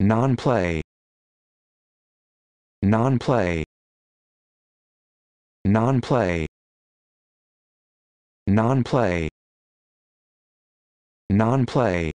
non-play non-play non-play non-play non-play